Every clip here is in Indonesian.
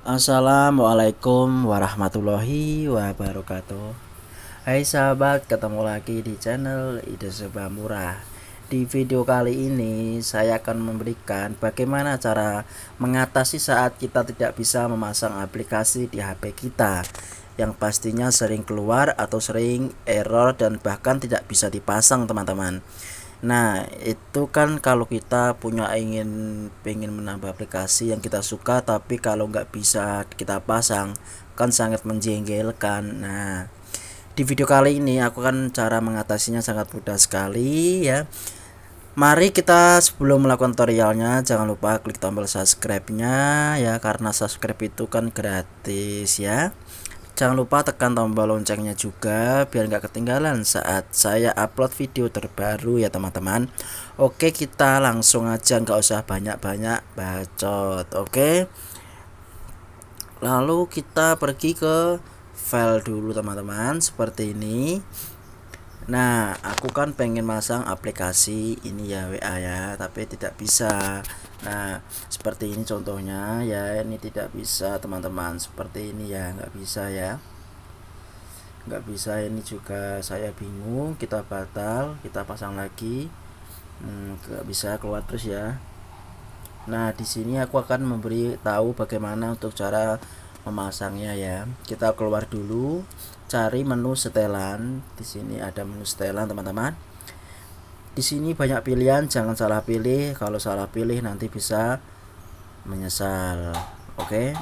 Assalamualaikum warahmatullahi wabarakatuh Hai sahabat, ketemu lagi di channel Ide Sebuah Murah Di video kali ini saya akan memberikan bagaimana cara mengatasi saat kita tidak bisa memasang aplikasi di HP kita Yang pastinya sering keluar atau sering error dan bahkan tidak bisa dipasang teman-teman Nah, itu kan kalau kita punya ingin pengen menambah aplikasi yang kita suka tapi kalau nggak bisa kita pasang kan sangat menjengkelkan. Nah, di video kali ini aku kan cara mengatasinya sangat mudah sekali ya. Mari kita sebelum melakukan tutorialnya jangan lupa klik tombol subscribe-nya ya karena subscribe itu kan gratis ya. Jangan lupa tekan tombol loncengnya juga biar nggak ketinggalan saat saya upload video terbaru ya teman-teman. Oke kita langsung aja nggak usah banyak-banyak bacot. Oke. Lalu kita pergi ke file dulu teman-teman seperti ini. Nah aku kan pengen masang aplikasi ini ya WA ya tapi tidak bisa Nah, seperti ini contohnya ya, ini tidak bisa teman-teman, seperti ini ya, nggak bisa ya. Nggak bisa, ini juga saya bingung, kita batal, kita pasang lagi. Hmm, bisa keluar terus ya. Nah, di sini aku akan memberi tahu bagaimana untuk cara memasangnya ya. Kita keluar dulu, cari menu setelan. Di sini ada menu setelan, teman-teman di sini banyak pilihan jangan salah pilih kalau salah pilih nanti bisa menyesal oke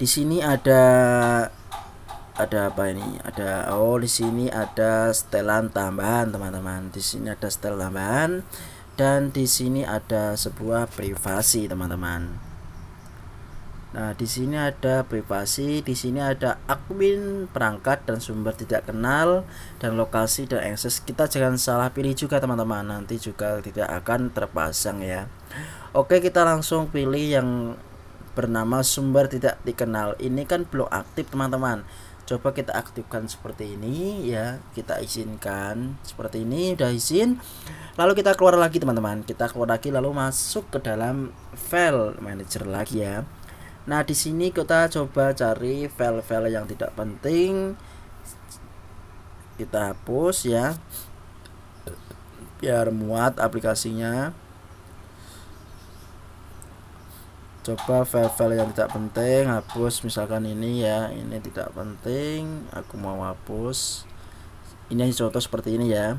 di sini ada ada apa ini ada oh di sini ada setelan tambahan teman-teman di sini ada setel tambahan dan di sini ada sebuah privasi teman-teman Nah, di sini ada privasi, di sini ada admin perangkat dan sumber tidak kenal dan lokasi dan akses Kita jangan salah pilih juga teman-teman, nanti juga tidak akan terpasang ya. Oke, kita langsung pilih yang bernama sumber tidak dikenal. Ini kan belum aktif teman-teman. Coba kita aktifkan seperti ini ya. Kita izinkan seperti ini, udah izin. Lalu kita keluar lagi teman-teman. Kita keluar lagi lalu masuk ke dalam file manager lagi ya. Nah, di sini kita coba cari file-file yang tidak penting. Kita hapus ya. Biar muat aplikasinya. Coba file-file yang tidak penting, hapus misalkan ini ya. Ini tidak penting, aku mau hapus. Ini contoh seperti ini ya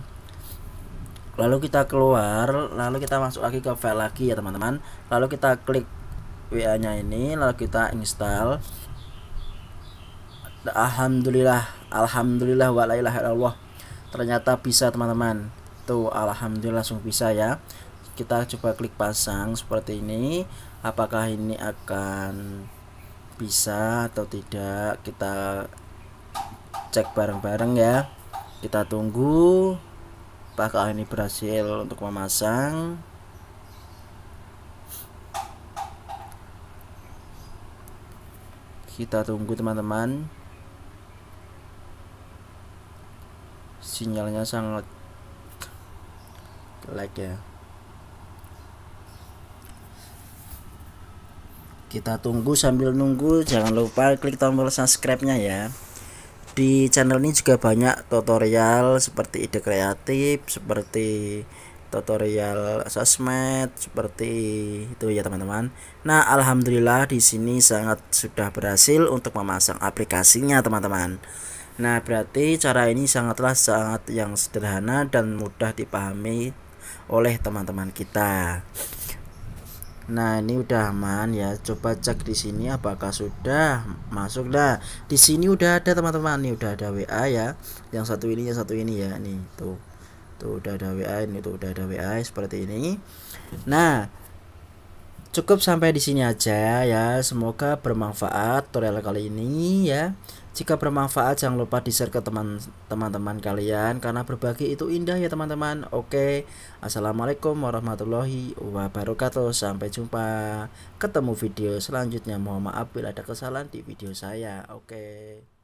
lalu kita keluar lalu kita masuk lagi ke file lagi ya teman-teman lalu kita klik WA-nya ini lalu kita install. Alhamdulillah, alhamdulillah walailah Allah. Ternyata bisa teman-teman. Tuh, alhamdulillah langsung bisa ya. Kita coba klik pasang seperti ini. Apakah ini akan bisa atau tidak? Kita cek bareng-bareng ya. Kita tunggu apakah ini berhasil untuk memasang. kita tunggu teman-teman sinyalnya sangat lag ya kita tunggu sambil nunggu jangan lupa klik tombol subscribe nya ya di channel ini juga banyak tutorial seperti ide kreatif seperti tutorial sosmed seperti itu ya teman-teman. Nah, alhamdulillah di sini sangat sudah berhasil untuk memasang aplikasinya teman-teman. Nah, berarti cara ini sangatlah sangat yang sederhana dan mudah dipahami oleh teman-teman kita. Nah, ini udah aman ya. Coba cek di sini apakah sudah masuk dah. Di sini udah ada teman-teman. Ini udah ada WA ya. Yang satu ini, yang satu ini ya. Nih, tuh tuh udah ada WA ini tuh udah ada WA seperti ini nah cukup sampai di sini aja ya semoga bermanfaat tutorial kali ini ya jika bermanfaat jangan lupa di share ke teman teman-teman kalian karena berbagi itu indah ya teman-teman oke assalamualaikum warahmatullahi wabarakatuh sampai jumpa ketemu video selanjutnya mohon maaf bila ada kesalahan di video saya oke